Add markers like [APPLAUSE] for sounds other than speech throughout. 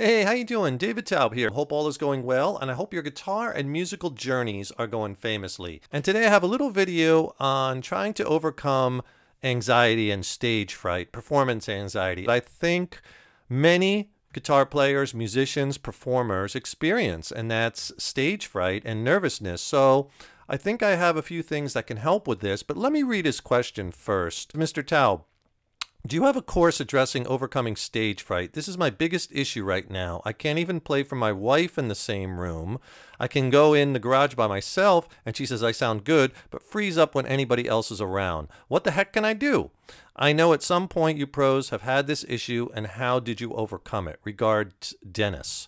Hey, how you doing? David Taub here. Hope all is going well, and I hope your guitar and musical journeys are going famously. And today I have a little video on trying to overcome anxiety and stage fright, performance anxiety. I think many guitar players, musicians, performers experience, and that's stage fright and nervousness. So I think I have a few things that can help with this, but let me read his question first. Mr. Taub, do you have a course addressing overcoming stage fright? This is my biggest issue right now. I can't even play for my wife in the same room. I can go in the garage by myself and she says I sound good, but freeze up when anybody else is around. What the heck can I do? I know at some point you pros have had this issue and how did you overcome it? Regards, Dennis.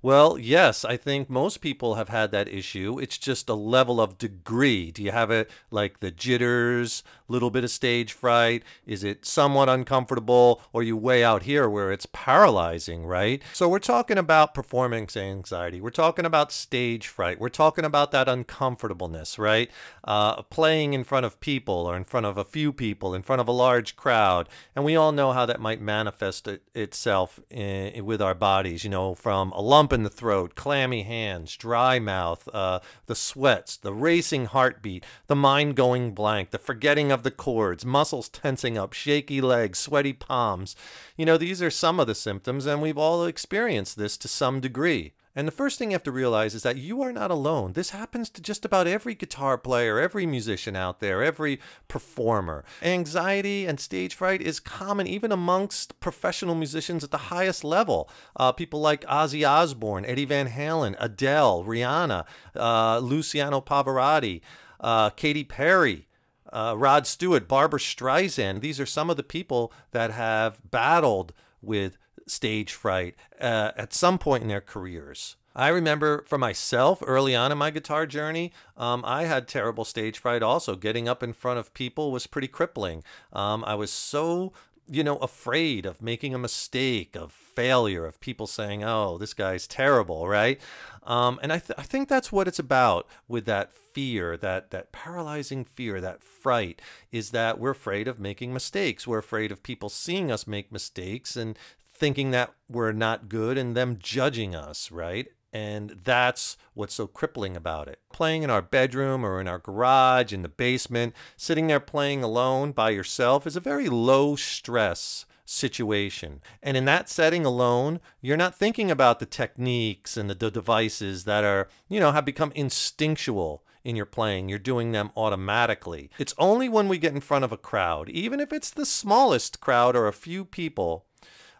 Well, yes, I think most people have had that issue. It's just a level of degree. Do you have it like the jitters, little bit of stage fright? Is it somewhat uncomfortable? Or you way out here where it's paralyzing, right? So we're talking about performance anxiety. We're talking about stage fright. We're talking about that uncomfortableness, right? Uh, playing in front of people or in front of a few people, in front of a large crowd. And we all know how that might manifest it, itself in, eh, with our bodies, you know, from a lump lump in the throat, clammy hands, dry mouth, uh, the sweats, the racing heartbeat, the mind going blank, the forgetting of the chords, muscles tensing up, shaky legs, sweaty palms. You know, these are some of the symptoms, and we've all experienced this to some degree. And the first thing you have to realize is that you are not alone. This happens to just about every guitar player, every musician out there, every performer. Anxiety and stage fright is common even amongst professional musicians at the highest level. Uh, people like Ozzy Osbourne, Eddie Van Halen, Adele, Rihanna, uh, Luciano Pavarotti, uh, Katy Perry. Uh, Rod Stewart, Barbara Streisand, these are some of the people that have battled with stage fright uh, at some point in their careers. I remember for myself early on in my guitar journey, um, I had terrible stage fright also. Getting up in front of people was pretty crippling. Um, I was so you know, afraid of making a mistake, of failure, of people saying, oh, this guy's terrible, right? Um, and I, th I think that's what it's about with that fear, that, that paralyzing fear, that fright, is that we're afraid of making mistakes. We're afraid of people seeing us make mistakes and thinking that we're not good and them judging us, right? And that's what's so crippling about it. Playing in our bedroom or in our garage, in the basement, sitting there playing alone by yourself is a very low stress situation. And in that setting alone, you're not thinking about the techniques and the, the devices that are, you know, have become instinctual in your playing. You're doing them automatically. It's only when we get in front of a crowd, even if it's the smallest crowd or a few people,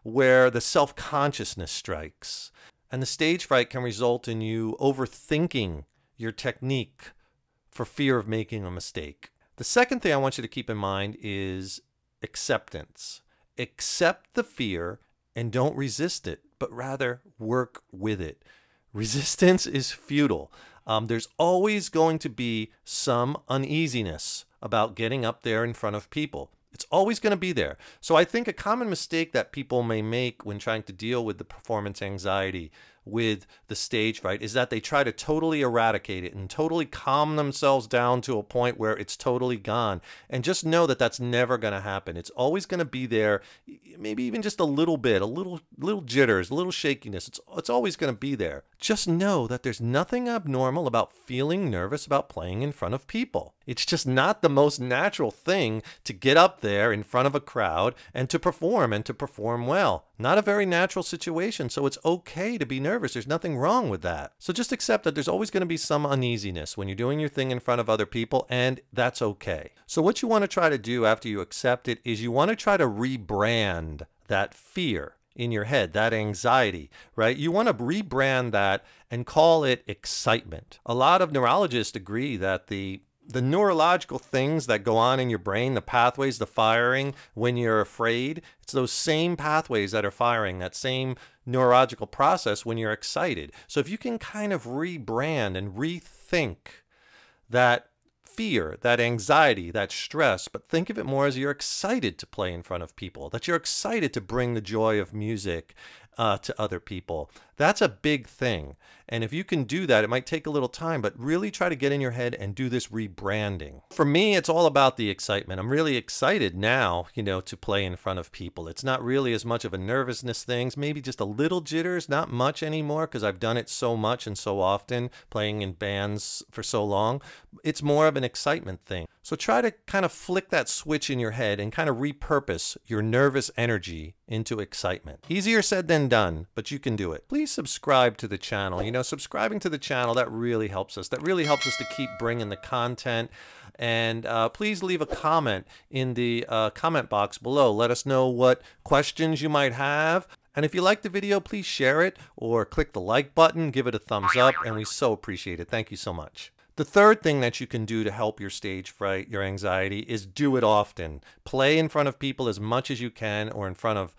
where the self consciousness strikes. And the stage fright can result in you overthinking your technique for fear of making a mistake. The second thing I want you to keep in mind is acceptance. Accept the fear and don't resist it, but rather work with it. Resistance [LAUGHS] is futile. Um, there's always going to be some uneasiness about getting up there in front of people. It's always going to be there. So I think a common mistake that people may make when trying to deal with the performance anxiety with the stage fright is that they try to totally eradicate it and totally calm themselves down to a point where it's totally gone. And just know that that's never going to happen. It's always going to be there, maybe even just a little bit, a little little jitters, a little shakiness. It's it's always going to be there. Just know that there's nothing abnormal about feeling nervous about playing in front of people. It's just not the most natural thing to get up there in front of a crowd and to perform and to perform well. Not a very natural situation, so it's okay to be nervous. There's nothing wrong with that. So just accept that there's always going to be some uneasiness when you're doing your thing in front of other people, and that's okay. So, what you want to try to do after you accept it is you want to try to rebrand that fear in your head, that anxiety, right? You want to rebrand that and call it excitement. A lot of neurologists agree that the the neurological things that go on in your brain, the pathways, the firing when you're afraid, it's those same pathways that are firing, that same neurological process when you're excited. So if you can kind of rebrand and rethink that fear, that anxiety, that stress, but think of it more as you're excited to play in front of people, that you're excited to bring the joy of music uh, to other people. That's a big thing. And if you can do that, it might take a little time, but really try to get in your head and do this rebranding. For me, it's all about the excitement. I'm really excited now, you know, to play in front of people. It's not really as much of a nervousness it's maybe just a little jitters, not much anymore because I've done it so much and so often, playing in bands for so long. It's more of an excitement thing. So try to kind of flick that switch in your head and kind of repurpose your nervous energy into excitement. Easier said than done, but you can do it. Please subscribe to the channel. You know, subscribing to the channel, that really helps us. That really helps us to keep bringing the content. And uh, please leave a comment in the uh, comment box below. Let us know what questions you might have. And if you liked the video, please share it or click the like button, give it a thumbs up, and we so appreciate it. Thank you so much. The third thing that you can do to help your stage fright, your anxiety, is do it often. Play in front of people as much as you can or in front of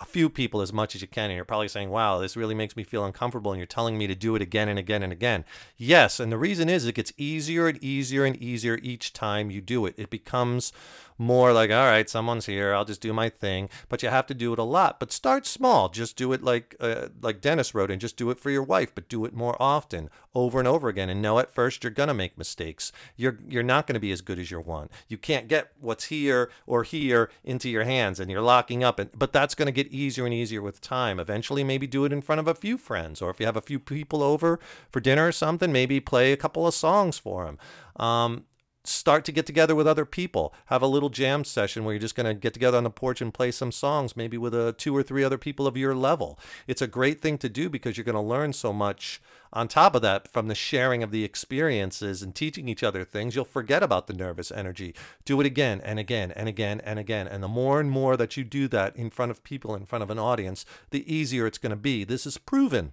a few people as much as you can and you're probably saying wow this really makes me feel uncomfortable and you're telling me to do it again and again and again yes and the reason is it gets easier and easier and easier each time you do it it becomes more like, all right, someone's here, I'll just do my thing. But you have to do it a lot. But start small. Just do it like uh, like Dennis wrote and just do it for your wife, but do it more often, over and over again. And know at first you're gonna make mistakes. You're you're not gonna be as good as you want. You can't get what's here or here into your hands, and you're locking up. And but that's gonna get easier and easier with time. Eventually, maybe do it in front of a few friends, or if you have a few people over for dinner or something, maybe play a couple of songs for them. Um, start to get together with other people. Have a little jam session where you're just going to get together on the porch and play some songs, maybe with a, two or three other people of your level. It's a great thing to do because you're going to learn so much on top of that from the sharing of the experiences and teaching each other things. You'll forget about the nervous energy. Do it again and again and again and again. And the more and more that you do that in front of people, in front of an audience, the easier it's going to be. This is proven.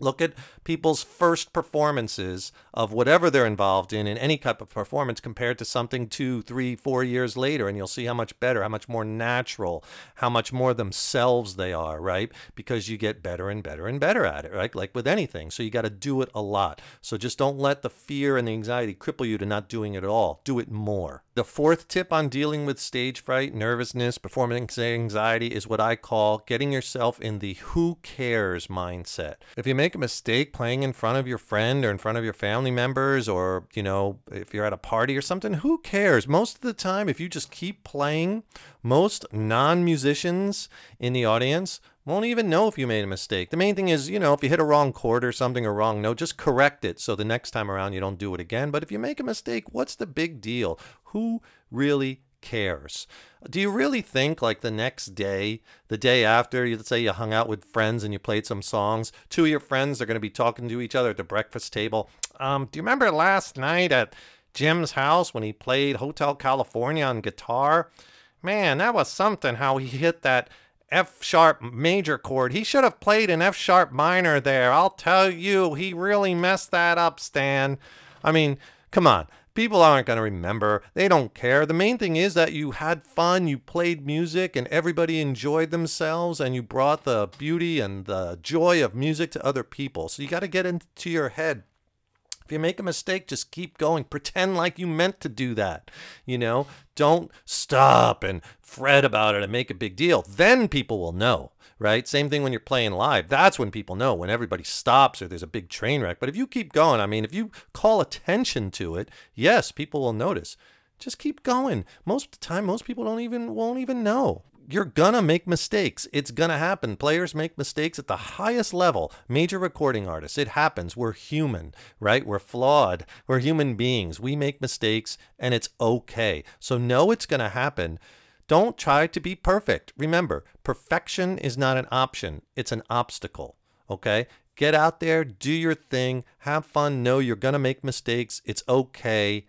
Look at people's first performances of whatever they're involved in, in any type of performance, compared to something two, three, four years later, and you'll see how much better, how much more natural, how much more themselves they are, right? Because you get better and better and better at it, right? Like with anything. So you got to do it a lot. So just don't let the fear and the anxiety cripple you to not doing it at all. Do it more. The fourth tip on dealing with stage fright, nervousness, performance anxiety is what I call getting yourself in the who cares mindset. If you make a mistake playing in front of your friend or in front of your family members, or, you know, if you're at a party or something, who cares? Most of the time, if you just keep playing, most non musicians in the audience won't even know if you made a mistake. The main thing is, you know, if you hit a wrong chord or something or wrong note, just correct it so the next time around you don't do it again. But if you make a mistake, what's the big deal? Who really cares? Do you really think like the next day, the day after, let's say you hung out with friends and you played some songs, two of your friends are going to be talking to each other at the breakfast table. Um, do you remember last night at Jim's house when he played Hotel California on guitar? Man, that was something how he hit that F sharp major chord. He should have played an F sharp minor there. I'll tell you, he really messed that up, Stan. I mean, come on. People aren't going to remember. They don't care. The main thing is that you had fun, you played music, and everybody enjoyed themselves, and you brought the beauty and the joy of music to other people. So you got to get into your head if you make a mistake, just keep going. Pretend like you meant to do that. You know, don't stop and fret about it and make a big deal. Then people will know, right? Same thing when you're playing live. That's when people know, when everybody stops or there's a big train wreck. But if you keep going, I mean, if you call attention to it, yes, people will notice. Just keep going. Most of the time, most people don't even won't even know you're gonna make mistakes. It's gonna happen. Players make mistakes at the highest level. Major recording artists, it happens. We're human, right? We're flawed. We're human beings. We make mistakes and it's okay. So know it's gonna happen. Don't try to be perfect. Remember, perfection is not an option, it's an obstacle, okay? Get out there, do your thing, have fun, know you're gonna make mistakes. It's okay.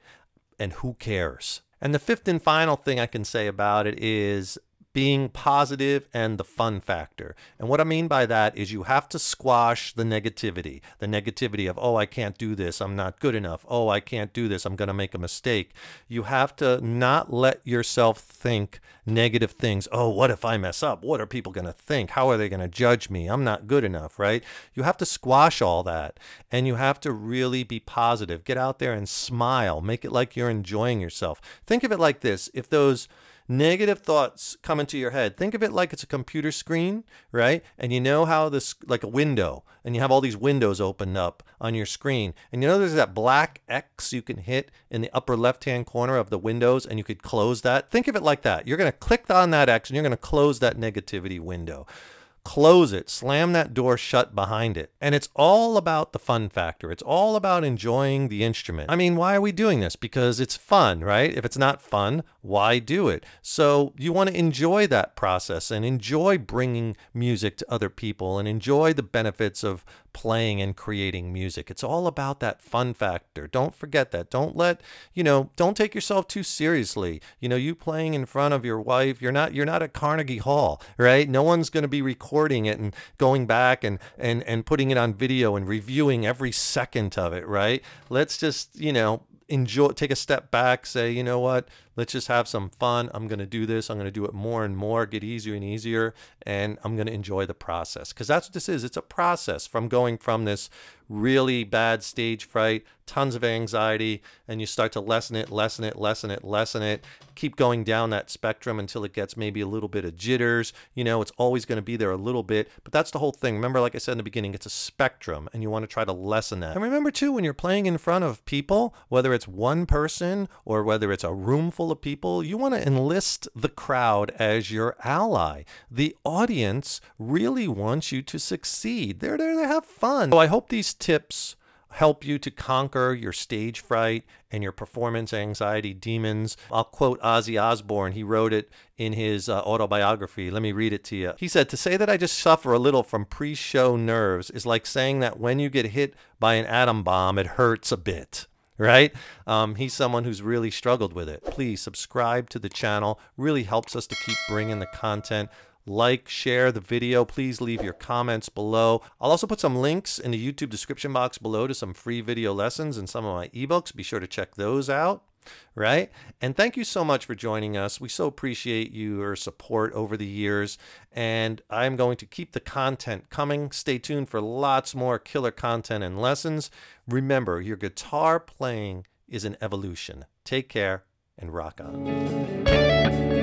And who cares? And the fifth and final thing I can say about it is being positive and the fun factor. And what I mean by that is you have to squash the negativity, the negativity of, oh, I can't do this, I'm not good enough, oh, I can't do this, I'm going to make a mistake. You have to not let yourself think negative things. Oh, what if I mess up? What are people going to think? How are they going to judge me? I'm not good enough, right? You have to squash all that and you have to really be positive. Get out there and smile, make it like you're enjoying yourself. Think of it like this if those negative thoughts come into your head. Think of it like it's a computer screen, right? And you know how this, like a window, and you have all these windows open up on your screen. And you know there's that black X you can hit in the upper left hand corner of the windows, and you could close that. Think of it like that. You're going to click on that X and you're going to close that negativity window. Close it, slam that door shut behind it. And it's all about the fun factor. It's all about enjoying the instrument. I mean, why are we doing this? Because it's fun, right? If it's not fun, why do it? So you want to enjoy that process and enjoy bringing music to other people and enjoy the benefits of playing and creating music. It's all about that fun factor. Don't forget that. Don't let, you know, don't take yourself too seriously. You know, you playing in front of your wife, you're not you're not at Carnegie Hall, right? No one's going to be recording recording it and going back and and and putting it on video and reviewing every second of it, right? Let's just, you know, enjoy take a step back, say, you know what? Let's just have some fun. I'm going to do this. I'm going to do it more and more, get easier and easier. And I'm going to enjoy the process because that's what this is. It's a process from going from this really bad stage fright, tons of anxiety, and you start to lessen it, lessen it, lessen it, lessen it. Keep going down that spectrum until it gets maybe a little bit of jitters. You know, it's always going to be there a little bit, but that's the whole thing. Remember, like I said in the beginning, it's a spectrum, and you want to try to lessen that. And remember, too, when you're playing in front of people, whether it's one person or whether it's a room full full of people, you want to enlist the crowd as your ally. The audience really wants you to succeed. They're there to have fun. So I hope these tips help you to conquer your stage fright and your performance anxiety demons. I'll quote Ozzy Osbourne. He wrote it in his uh, autobiography. Let me read it to you. He said, To say that I just suffer a little from pre show nerves is like saying that when you get hit by an atom bomb, it hurts a bit right? Um, he's someone who's really struggled with it. Please subscribe to the channel. Really helps us to keep bringing the content like, share the video. Please leave your comments below. I'll also put some links in the YouTube description box below to some free video lessons and some of my ebooks. Be sure to check those out right? And thank you so much for joining us. We so appreciate your support over the years. And I'm going to keep the content coming. Stay tuned for lots more killer content and lessons. Remember, your guitar playing is an evolution. Take care and rock on.